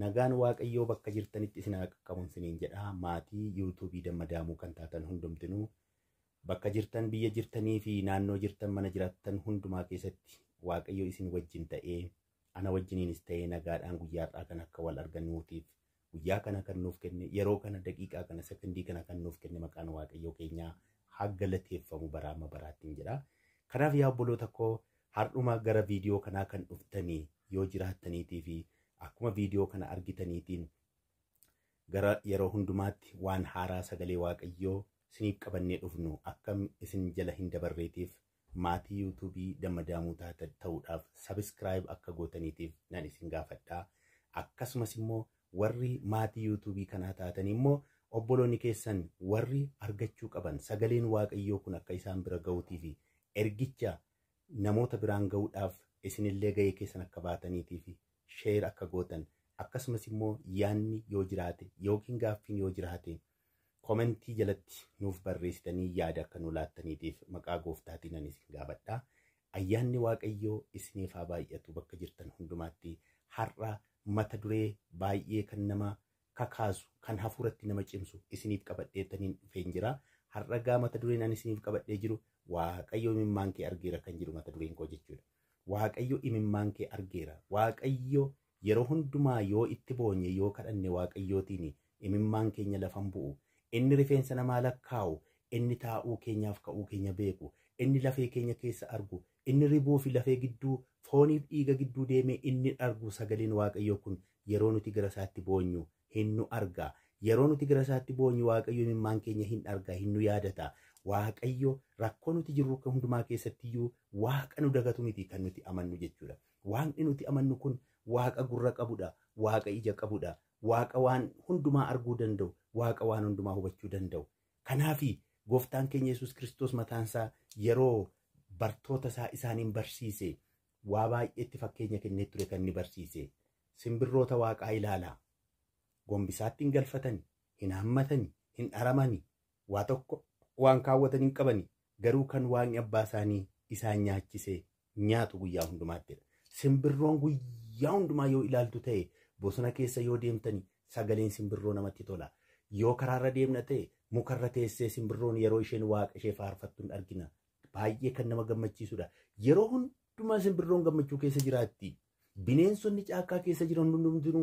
nagaan waaqayyoo bakka jirtanitti isin qaqqabuun siniin jedha maatii yuutuubii dammadaamuu kan taatan hundumtinuu bakka jirtan biyya jirtanii fi naannoo jirtan mana jiraattan hundumaa keessatti waaqayyoo isin wajjin ta'ee ana wajjiniinis ta'ee nagaadhaan guyyaarraa kan akka wal argannuutiif guyyaa kana kan nuuf kenne yeroo kana daqiiqaa kana sekundii kana kan nuuf kenne maqaan waaqayyoo keenyaa haa galateeffamu baraama baraattiin jedha kanaaf yaa obboloota koo har'uma gara viidiyoo kanaa kan dhuftanii yoo jiraattaniitii fi akkuma viidiyoo kana argitaniitiin gara yeroo hundumaatti waan haaraa sagalee waaqayyoo siniif qabannee dhufnu akka isin jala hin dabarreetiif maatii yuutuubii dammadamuu ta'uudhaaf sabiskiraayib akka gootaniitiif Akkasumas immoo warri maatii yuutuubii kanaa taatanii immoo obboloonni keessan warri argachuu qaban sagaleen waaqayyoo kun akka isaan bira gahuutiif ergicha namoota biraan gahuudhaaf isinillee ga'ee keessan akka baataniitii sheer akka gootan akkasumas immoo yaanni yoo jiraate yookiin gaaffiin yoo jiraate komentii jalatti nuuf barreessitanii yaada akka nu laattaniitiif maqaa gooftaatiin anis gaafadha. Ayyaanni Waaqayyoo isiniif haa baay'atu bakka jirtan hundumaatti har'a mata duree baay'ee kan nama kakaasu kan hafuuratti nama cimsu isiniif qabadheetaniin dhufeen jira. Har'a gaa mata dureen ani isiniif qabadhee jiru Waaqayyoo mimmaan kee argeera kan jiru mata dureen koo jechuudha. waaqayyo imimmaan kee argeera waaqayyo yeroo hundumaa yoo itti boonye yoo kadhanne waaqayyootiin imimmaan keenya lafan bu'u inni rifeensa namaa lakkaa'u inni taa'uu keenyaaf ka'uu keenya beeku inni lafee keenya keessa argu inni ribuu fi lafee gidduu fooniif dhiiga gidduu deemee inni argu sagaleen waaqayyoo kun yeroo nuti gara isaatti boonyu hin nu yaadata waaqayyo rakkoo nuti jirru hundumaa keessatti iyyuu waaqa nu dagatu miti kan nuti amannu jechuudha. Waaqni nuti amannu kun waaqa gurra qabudha, waaqa ija qabudha, waaqa waan hundumaa arguu danda'u, waaqa waan hundumaa hubachuu danda'u. Kanaafi gooftaan keenya Yesuus Kiristoos mataansaa yeroo bartoota isaa barsiise waa baay'eetti fakkeenya kennee ture kan ni barsiise. Simbirroota waaqaa ilaala. Gombisaatti hin galfatani, hin hammatani, hin dharamani. Waa tokko waan kaawwatanii qabani garuu kan waaqni abbaa isaanii isaan nyaachisee nyaatu guyyaa hundumaattidha. Simbirroon guyyaa hundumaa yoo ilaaltu ta'e bosona keessa yoo deemtani sagaleen simbirroo namatti tola. Yoo karaarra deemna ta'e mukarra teessee simbirroon yeroo isheen waaqa ishee faarfattu hin argina. Baay'ee kan nama gammachiisudha. Yeroo hundumaa simbirroon gammachuu keessa jiraatti. Bineensonni caakkaa keessa jiran hundumtuu yeroo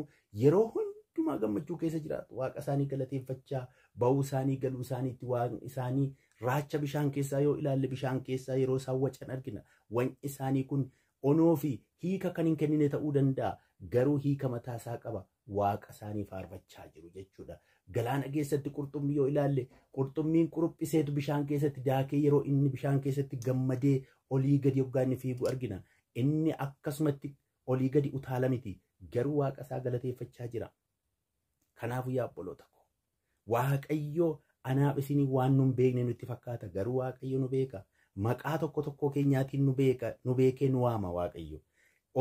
hundumaa. hundumaa gammachuu keessa jiraatu waaqa isaanii galateeffachaa ba'uu isaanii galuu isaaniitti waan isaanii raacha bishaan keessaa yoo ilaalle bishaan keessaa yeroo isaan wacan argina wanyi isaanii kun onoo fi hiika kan hin kennine ta'uu danda'a garuu hiika mataa isaa qaba waaqa isaanii faarfachaa jiru jechuudha. Galaana keessatti qurxummii yoo ilaalle qurxummiin quruphiseetu bishaan keessatti daakee yeroo inni bishaan keessatti gammadee olii gadi yoggaa inni fiigu argina. Inni akkasumatti olii gadi utaala miti garuu waaqa isaa galateeffachaa jira. Kanaafuu yaa obboloota ko waaqayyoo anaaf isinii waan nun beekne nutti fakkaata garuu waaqayyo nu beeka maqaa tokko tokko keenyaatiin nu beeka nu waama waaqayyo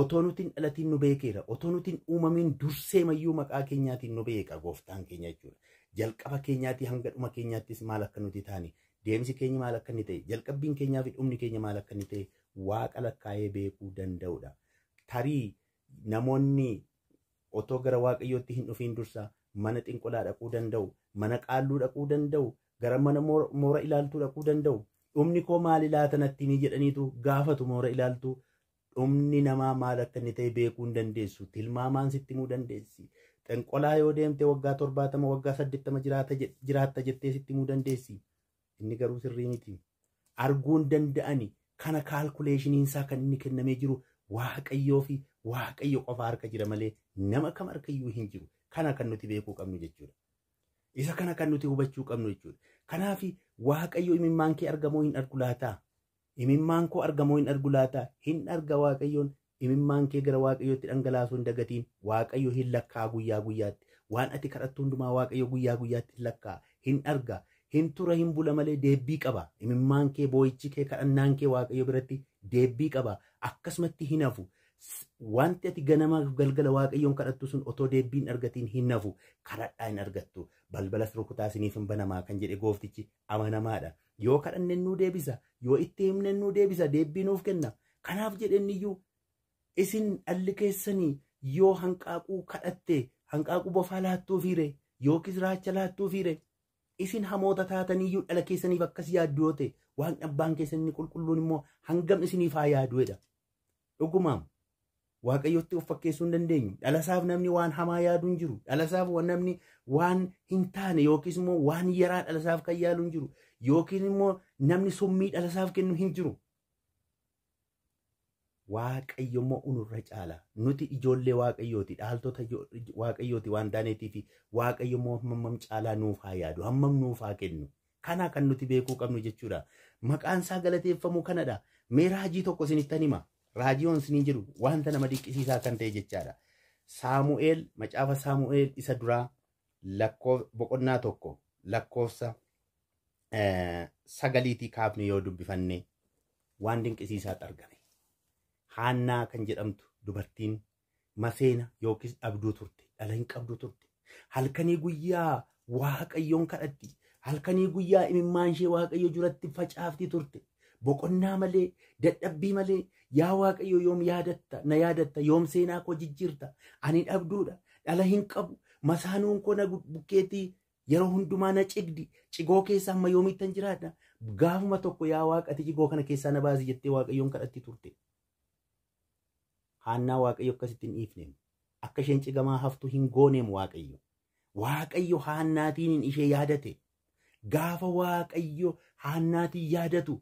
otoo nutiin dhalatiin nu beekeera otoo nutiin uumamiin dursee mayyuu maqaa keenyaatiin nu beeka gooftaan keenya jechuudha jalqaba keenyaatii hanga dhuma keenyaattis maal akka nuti taani deemsi keenya maal akka inni ta'e jalqabbiin keenyaa fi dhumni keenya maal akka inni ta'e waaqa lakkaa'ee beekuu danda'udha tarii namoonni otoo gara waaqayyootti hin dhufiin dursaa mana xinqolaa dhaquu danda'u, mana qaalluu dhaquu danda'u, gara mana moora ilaaltuu dhaquu danda'u. Dhumni koo maal laata natti jedhaniitu gaafatu moora Dhumni namaa maal akka inni beekuu dandeessu. Tilmaamaan sitti himuu dandeessi. yoo deemte waggaa torbaatama waggaa jettee sitti dandeessi. Inni garuu sirrii miti. Arguun danda'ani kana isaa kan inni kennamee jiru waaqayyoo fi waaqayyo qofa harka jira malee nama kam harkayyuu hin jiru. kana kan nuti beekuu qabnu jechuudha. Isa kana kan nuti hubachuu qabnu jechuudha. Kanaaf Waaqayyo imimmaan kee argamoo hin argu laataa? Imimmaan argamoo hin argu Hin arga Waaqayyoon imimmaan kee gara Waaqayyootti dhangalaasuu dagatiin. Waaqayyo hin lakkaa guyyaa guyyaatti. Waan ati kadhattu hundumaa Waaqayyo guyyaa guyyaatti hin lakkaa. Hin arga. Hin tura hin bula malee deebbii qabaa? Imimmaan kee boo'ichi kee kadhannaan kee Waaqayyo biratti deebbii qabaa? Akkasumatti hin hafu. wanti ati ganama galgala waaqayyoon kadhattu sun otoo deebbiin argatiin hin nafu kadhadhaa hin argattu balbalas rukutaa siniif hin banamaa kan jedhe gooftichi amanamaadha yoo kadhanne nuu deebisa yoo itti himne nuu deebisa deebbii nuuf kenna kanaaf jedhenniyyuu isin dhalli keessanii yoo hanqaaquu kadhatte hanqaaquu bofaa yoo yookiis raacha laattuufiire isin hamoota taataniyyuu dhala keessaniif akkas yaaddu yoo ta'e waan dhabbaan keessan inni qulqulluun immoo hangam isiniif haa yaaduedha dhugumaam waaqayyotti of fakkeessuu hin dandeenyu. Dhalasaaf namni waan hamaa yaaduu hin jiru. Dhalasaaf namni waan hin taane yookiis immoo waan yaraa dhalasaaf kan yaalu hin jiru. Yookiin immoo namni summii dhalasaaf kennu hin jiru. Waaqayyo immoo unurra caala. Nuti ijoollee waaqayyooti. Dhaaltota waaqayyooti waan taaneetiif waaqayyo immoo hammam caalaa nuuf haa yaadu. Hammam nuuf haa kennu. Kana kan nuti beekuu qabnu jechuudha. Maqaan isaa galateeffamu kanadha. Meera hajii tokko isinitti hima. Raajiyoon isin jiru wanta nama dinqisiisaa kan ta'e jechaadha. Saamu'eel macaafa Saamu'eel isa duraa boqonnaa tokko lakkoofsa sagaliitii kaafne yoo dubbifanne waan dinqisiisaatti argame. Haannaa kan jedhamtu dubartiin maseena yookiis dhabduu turte dhala hin qabdu turte halkanii guyyaa waaqayyoon kadhatti halkanii guyyaa imimmaan ishee waaqayyo duratti facaafti turte. boqonnaa malee dadhabbii malee yaa waaqayyo yoom yaadatta na yaadatta yoom seenaa koo jijjirta ani dhabduudha dhala hin qabu masaanuun koo na bukkeetii yeroo hundumaa na cigdi cigoo keessa amma yoomittan jiraadha gaafuma tokko yaa waaqati cigoo kana keessaa na baasi jettee waaqayyoon kadhatti turte. Haannaa waaqayyo akkasitti hin dhiifneem akka isheen cigamaa haftuu hin gooneem waaqayyo waaqayyo haannaatiin ishee yaadate gaafa waaqayyo haannaatiin yaadatu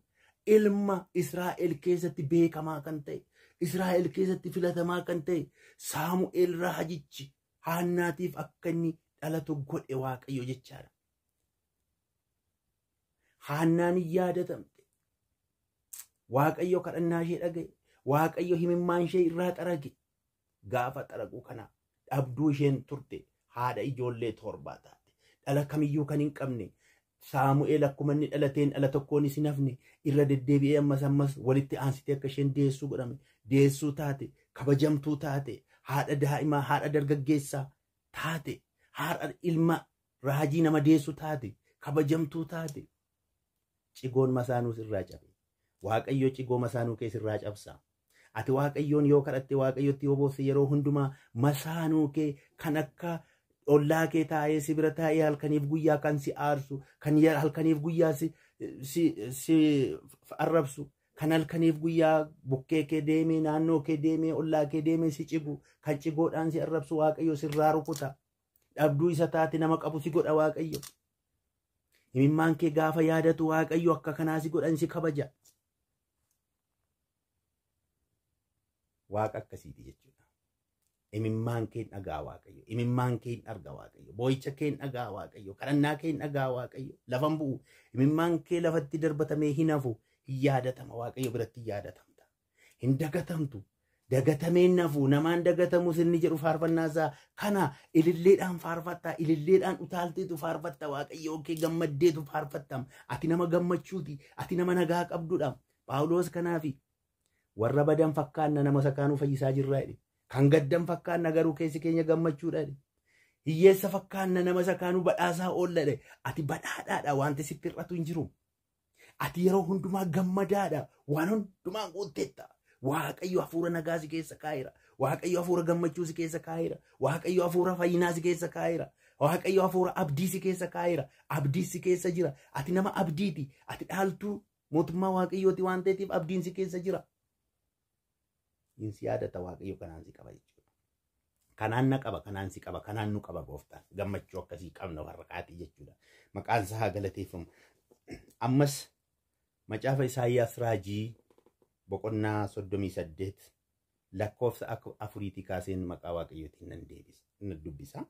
ilma israel keessatti beekamaa kan ta'e Israa'el keessatti filatamaa kan ta'e Saamu'eel raajichi haannaatiif akka inni dhalatu godhe waaqayyo jechaadha. Haannaan hin yaadatamte. Waaqayyo kadhannaa ishee dhagaye. Waaqayyo himimmaan ishee irraa xarage. Gaafa xaraguu kana dhabduu isheen turte haadha ijoollee torbaa taate. Dhala kamiyyuu kan hin qabne samuel akkumanni inni dala ala isin irra deddeebi'ee ammas ammas walitti aansitee akka isheen deessuu godhame deessuu taate kabajamtuu taate haadha daa'imaa haadha dargaggeessaa taate haadha ilma raajii nama deessu taate kabajamtuu taate cigoon masaanuus irraa masaanuu yoo yoo yeroo hundumaa masaanuu kee kan ollaa kee taa'ee si bira taa'ee halkaniif guyyaa kan si aarsu kan halkaniif guyyaa si arrabsu kan halkaniif guyyaa bukkee kee deemee naannoo kee deemee ollaa kee deemee si cigu kan cigoodhaan si arrabsu waaqayyo sirraa rukuta dhabduu isa taate nama qabu si godha waaqayyo himimmaan kee gaafa yaadatu waaqayyo akka kanaa si si kabaja imimmaan keen dhagaa waaqayyo imimmaan keen arga waaqayyo boo'icha keen dhagaa waaqayyo kadhannaa keen dhagaa waaqayyo lafan bu'u imimmaan kee lafatti darbatamee hin hafu hin yaadatama waaqayyo biratti hin yaadatamta hin dagatamtu dagatameen nafu namaan dagatamu sinni jedhu faarfannaa isaa kana ililleedhaan faarfatta ililleedhaan utaalteetu faarfatta waaqayyo kee gammaddeetu faarfattam ati nama gammachuuti ati nama nagaa qabdudha paawuloos kanaafi warra badan fakkaanna nama sakaanuu fayyisaa jirraa jedhe kan gaddan fakkaanna garuu keessi keenya gammachuudha. Hiyyeessa fakkaanna nama sakaanuu badhaasaa oolla. Ati badhaadhaadha waanti sitti hir'atu hin jiru. Ati yeroo hundumaa gammadaadha. Waan hundumaa guutteetta. Waaqayyo hafuura nagaa si keessa kaayira. Waaqayyo hafuura gammachuu si keessa kaayira. Waaqayyo hafuura fayyinaa si keessa kaayira. Waaqayyo hafuura abdii si keessa kaayira. Abdii si keessa jira. Ati nama abdiiti. Ati dhaaltuu mootummaa waaqayyooti waan ta'eetiif abdiin si keessa jira. Insi yaada ta waaqayyo kanaan si qaba jechuudha. Kanaan na qaba, kanaan si qaba, kanaan nu qaba gooftaan. Gammachuu akkasii qabna warra kaatii jechuudha. Maqaan isaa haa galateeffamu. Ammas macaafa Isaayyaas Raajii boqonnaa soddomii saddeet lakkoofsa afuriitii kaaseen maqaa waaqayyootiin nan deebisa, nan dubbisa.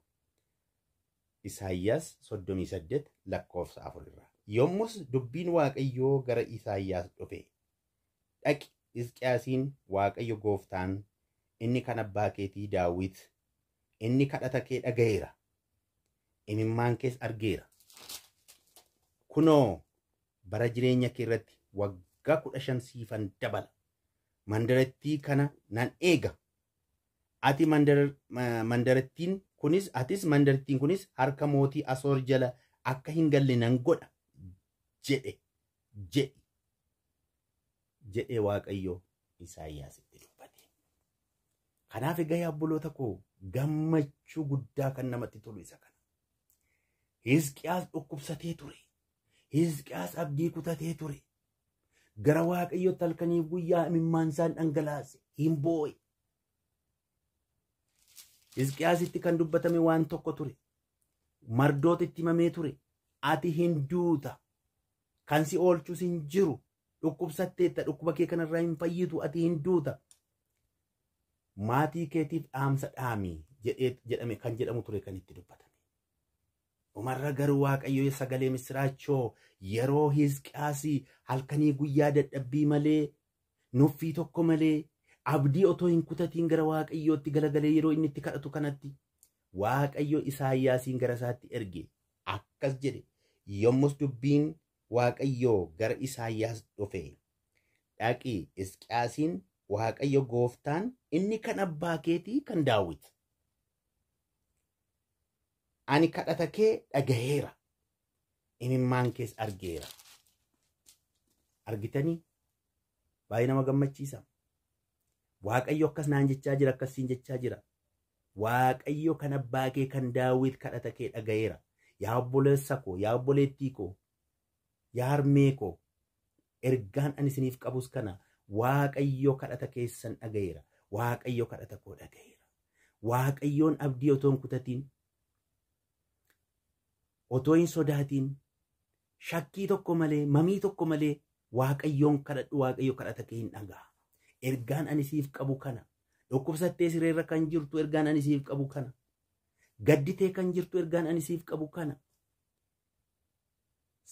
Isaayyaas soddomii saddeet lakkoofsa afurirraa. Yommus dubbiin waaqayyoo gara Isaayyaas dhufe. Dhaqi Hisqiyaasiin Waaqayyo gooftaan inni kana abbaa Daawit inni kadhata kee dhagayeera imimmaan kees argeera. Kunoo bara jireenya kee irratti waggaa kudha shan siifan dabala. Mandarattii kana nan eega. Ati mandarattiin kunis atis mandarattiin kunis harka mootii Asoor jala akka hin galle nan godha jedhe jedhi. jedhee waaqayyo Isaayyaasitti dubbate. Kanaaf egaa yaabboloota koo gammachuu guddaa kan namatti tolu isa kana. Hizqiyaas dhukkubsatee ture. Hizqiyaas abdii kutatee ture. Gara waaqayyootti halkanii guyyaa imimmaan isaan dhangalaase hin kan dubbatame waan tokko ture. itti himamee ture. Ati hin duuta. Kan si oolchus hin jiru. dhukkubsatteetta dhukkuba kee kanarraa hin fayyitu ati hinduuta Maatii keetiif dhaamsa dhaamii jedhame kan jedhamu ture kan itti dubbatame. Umarra garuu waaqayyo sagalee misiraachoo yeroo hisqiyaasii halkanii guyyaa dadhabbii malee nuffii tokko malee abdii otoo hin kutatiin gara waaqayyootti galagalee yeroo inni itti kadhatu kanatti waaqayyo isaayyaasiin gara isaatti erge akkas jedhe yommus dubbiin waaqayyoo gara Isaayyaas dhufe. Dhaqii Isqiyaasiin waaqayyo gooftaan inni kan abbaa keetii kan daawwiti. Ani kadhata kee dhagaheera. maan kees argeera. Argitanii baay'ee nama gammachiisa. Waaqayyo akkas naan jechaa jira akkasiin jechaa jira. Waaqayyo kan abbaa kee kan daawwit kadhata kee dhagaheera. Yaa obboleessa koo yaa obboleettii koo Yaar koo ergaan ani isiniif qabus kana waaqayyo kadhata keessan dhagayeera waaqayyo kadhata koo dhagayeera waaqayyoon abdii otoo hin kutatiin otoo hin sodaatiin shakkii tokko malee mamii tokko malee waaqayyoon kadhadhu waaqayyo kadhata kee hin dhaga'a ergaan ani siif qabu kana dhukkubsattee sireerra kan jirtu ergaan ani siif qabu kana gadditee kan jirtu ergaan ani qabu kana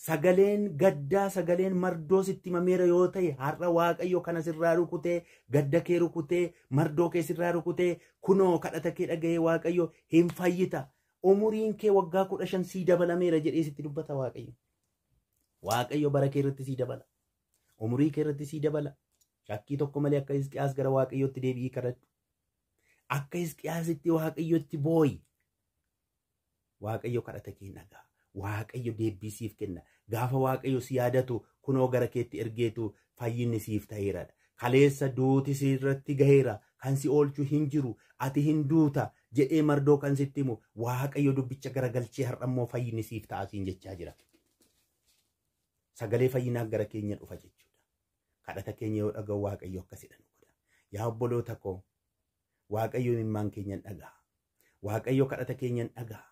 Sagaleen gaddaa sagaleen mardoo sitti mameera yoo ta'e har'a waaqayyo kanas irraa rukutee gadda kee rukutee mardoo kees irraa rukutee kunoo kadhata kee dhaga'ee waaqayyo hin fayyita umuriin kee waggaa kudha shan sii dabalameera jedhee sitti dubbata waaqayyo. Waaqayyo bara kee irratti sii dabala. Umurii kee irratti sii dabala. Shakkii tokko malee akka Hizqiyaas gara waaqayyootti deebi'ii kadhadhu. Akka Hizqiyaasitti waaqayyotti booyi. Waaqayyo kadhata kee dhaga'a. waaqayyo deebbii siif kenna gaafa waaqayyo si yaadatu kunoo gara keetti ergeetu fayyinni siif ta'eeradha. Kaleessa duuti sirratti gaheera kan si oolchu hin jiru ati hin duuta jedhee mardoo kan sitti himu waaqayyo dubbicha garagalchee har'ammoo fayyinni siif taasiin jechaa jira. Sagalee fayyinaa gara keenya dhufa jechuudha. Kadhata keenya yoo dhaga'u waaqayyo akkasidha Yaa obboloota koo waaqayyo imimmaan keenyan dhaga'a. Waaqayyo kadhata keenyan dhaga'a.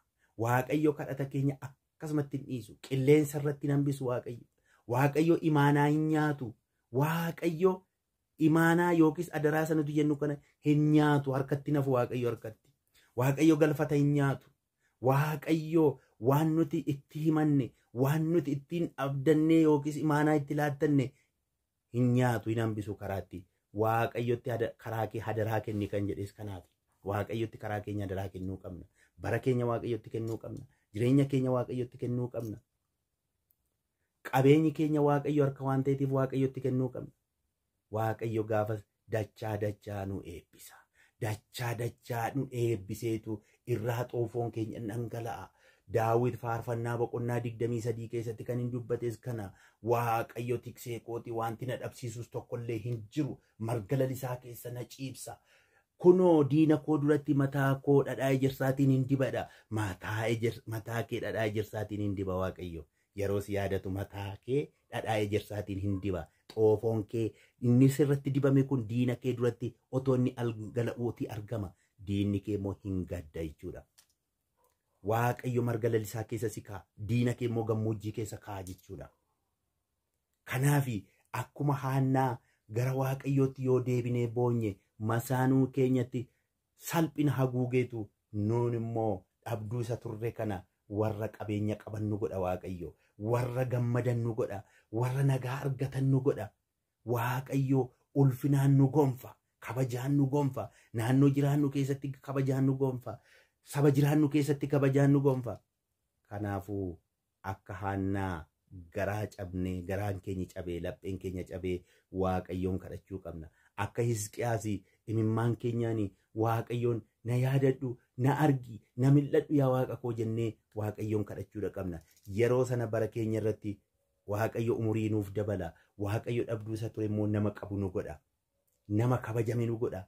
Waaqayyo kadhata keenya akka akkasumatti hin dhiisu qilleensa irratti hin hambisu waaqayyo waaqayyo imaanaa hin nyaatu waaqayyo imaanaa yookiis adaraasa nuti jennu kana hin nyaatu harkatti nafu waaqayyo harkatti waaqayyo galfata hin nyaatu waaqayyo waan nuti itti himanne waan nuti ittiin abdannee yookiis imaanaa itti laattanne hin nyaatu hin hambisu karaatti waaqayyotti karaa kee hadaraa kenni kan jedhes kanaaf waaqayyotti karaa keenya hadaraa kennuu qabna bara keenya waaqayyotti kennuu qabna. jireenya keenya waaqayyotti kennuu qabna. Qabeenyi keenya waaqayyo harka waan ta'eetiif waaqayyotti kennuu qabna. Waaqayyo gaafas dachaa dachaa nu eebbisa. Dachaa dachaa nu eebbiseetu irraa xoofoon keenya dhangala'a. Daawwiti faarfannaa boqonnaa digdamii sadii keessatti kan hin dubbates kana waaqayyo tiksee kooti wanti na dhabsiisus tokkollee hin jiru marga lalisaa keessa na ciibsa kunoo diina koo duratti mataa koo dhadhaa ejersaatiin hin dibadha. Mataa kee dhadhaa ejersaatiin hin diba waaqayyo. Yeroo si yaadatu mataa kee dhadhaa ejersaatiin hin diba. Xoofoon kee inni sirratti dibame kun diina kee duratti otoo inni gala'uuti argama. Diinni kee immoo hin gadda jechuudha. Waaqayyo marga lalisaa keessa si Diina kee immoo gammoojjii keessa kaa'a jechuudha. Kanaaf akkuma haannaa gara waaqayyootti yoo deebinee boonye masaanuu keenyatti salphina haguugeetu nun immoo dhabduu isa turre kana warra qabeenya qaban nu godha Waaqayyo warra gammadan nu godha warra nagaa argatan nu godha Waaqayyo ulfinaan nu gonfa kabajaan nu gonfa naannoo jiraannu keessatti kabajaan nu gonfa saba jiraannu keessatti kabajaan nu gonfa kanaafuu akka haannaa garaa cabnee garaan keenya cabee lapheen keenya cabee Waaqayyoon kadhachuu qabna akka Hizqiyaasii imimmaan keenyaan waaqayyoon na yaadadhu na argi na mil'adhu yaa waaqa koo jennee waaqayyoon kadhachuudha qabna yeroo sana bara keenya irratti waaqayyo umurii nuuf dabala waaqayyo dhabduu isa ture immoo nama qabu nu godha nama kabajame nu godha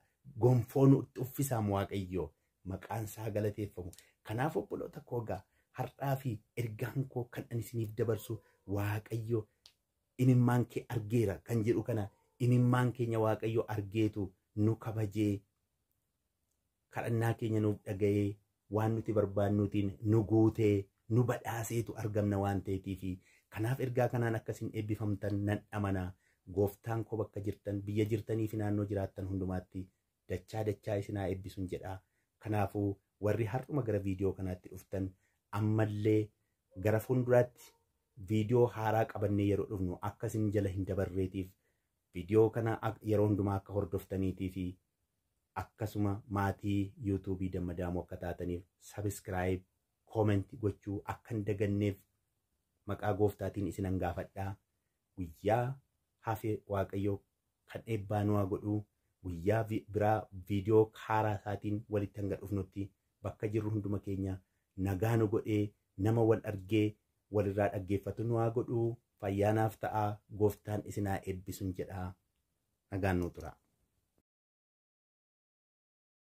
gonfoo nu uffisaam waaqayyo maqaan isaa galateeffamu kanaaf obboloota koo gaa har'aa fi ergaan koo kan ani isiniif dabarsu waaqayyo imimmaan kee argeera kan jedhu kana inimmaan keenya waaqayyo argeetu nu kabajee kadhannaa keenya nu dhaga'ee waan nuti barbaannuutiin nu guutee nu badhaaseetu argamna waan ta'eetiifi kanaaf ergaa kanaan akkasiin eebbifamtan nan gooftaan koo jirtan biyya jirtanii naannoo jiraattan hundumaatti dachaa dachaa isinaa eebbisuun jedha kanaafuu warri har'uma gara viidiyoo kanaatti dhuftan ammallee gara fuulduraatti viidiyoo haaraa qabannee yeroo dhufnu akkasiin jala hin dabarreetiif viidiyoo kana yeroo hundumaa akka hordoftaniitii fi akkasuma maatii yuutuubii dammadaamoo akka taataniif sabiskiraayib gochuu akka hin daganneef maqaa gooftaatiin isin guyyaa hafe waaqayyoo kan eebbaa nuwaa godhuu guyyaa biraa viidiyoo haaraa isaatiin walitti hanga dhufnutti bakka jirru hunduma keenya nagaa nu godhee nama wal argee walirraa dhaggeeffatu nuwaa godhuu fayyaanaaf ta'a gooftaan isinaa eebbisuun jedhaa nagaan tura.